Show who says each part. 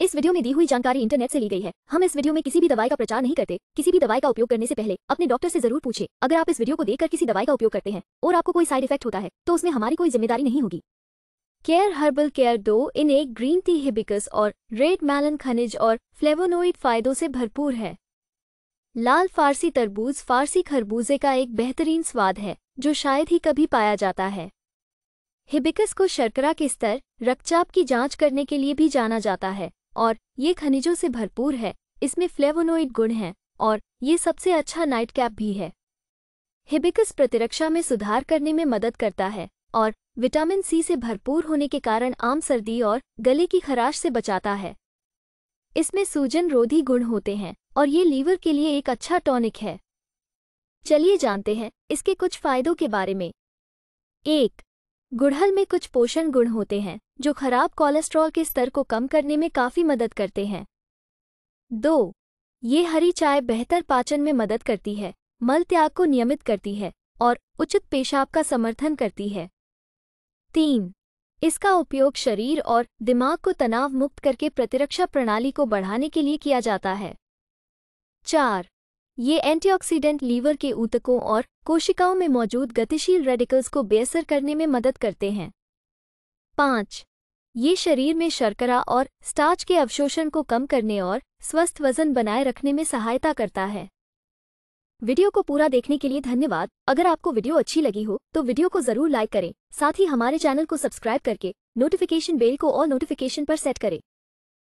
Speaker 1: इस वीडियो में दी हुई जानकारी इंटरनेट से ली गई है हम इस वीडियो में किसी भी दवाई का प्रचार नहीं करते किसी भी दवाई का उपयोग करने से पहले अपने डॉक्टर से जरूर पूछे अगर आप इस वीडियो को देखकर किसी दवाई का उपयोग करते हैं और आपको कोई साइड इफेक्ट होता है तो उसमें हमारी कोई जिम्मेदारी नहीं होगी केयर हर्बल केयर दो इन एक ग्रीन टी हिबिकस और रेड मैलन खनिज और फ्लेवोनोइड फायदों से भरपूर है लाल फारसी तरबूज फारसी खरबूजे का एक बेहतरीन स्वाद है जो शायद ही कभी पाया जाता है हिबिकस को शर्करा के स्तर रक्तचाप की जांच करने के लिए भी जाना जाता है और ये खनिजों से भरपूर है इसमें फ्लेवोनोइड गुण हैं और ये सबसे अच्छा नाइट कैप भी है हिबिकस प्रतिरक्षा में सुधार करने में मदद करता है और विटामिन सी से भरपूर होने के कारण आम सर्दी और गले की खराश से बचाता है इसमें सूजन रोधी गुण होते हैं और ये लीवर के लिए एक अच्छा टॉनिक है चलिए जानते हैं इसके कुछ फायदों के बारे में एक गुड़हल में कुछ पोषण गुण होते हैं जो खराब कोलेस्ट्रॉल के स्तर को कम करने में काफ़ी मदद करते हैं दो ये हरी चाय बेहतर पाचन में मदद करती है मल त्याग को नियमित करती है और उचित पेशाब का समर्थन करती है तीन इसका उपयोग शरीर और दिमाग को तनाव मुक्त करके प्रतिरक्षा प्रणाली को बढ़ाने के लिए किया जाता है चार ये एंटीऑक्सीडेंट लीवर के ऊतकों और कोशिकाओं में मौजूद गतिशील रेडिकल्स को बेअसर करने में मदद करते हैं पाँच ये शरीर में शर्करा और स्टार्च के अवशोषण को कम करने और स्वस्थ वजन बनाए रखने में सहायता करता है वीडियो को पूरा देखने के लिए धन्यवाद अगर आपको वीडियो अच्छी लगी हो तो वीडियो को जरूर लाइक करें साथ ही हमारे चैनल को सब्सक्राइब करके नोटिफिकेशन बेल को और नोटिफिकेशन पर सेट करें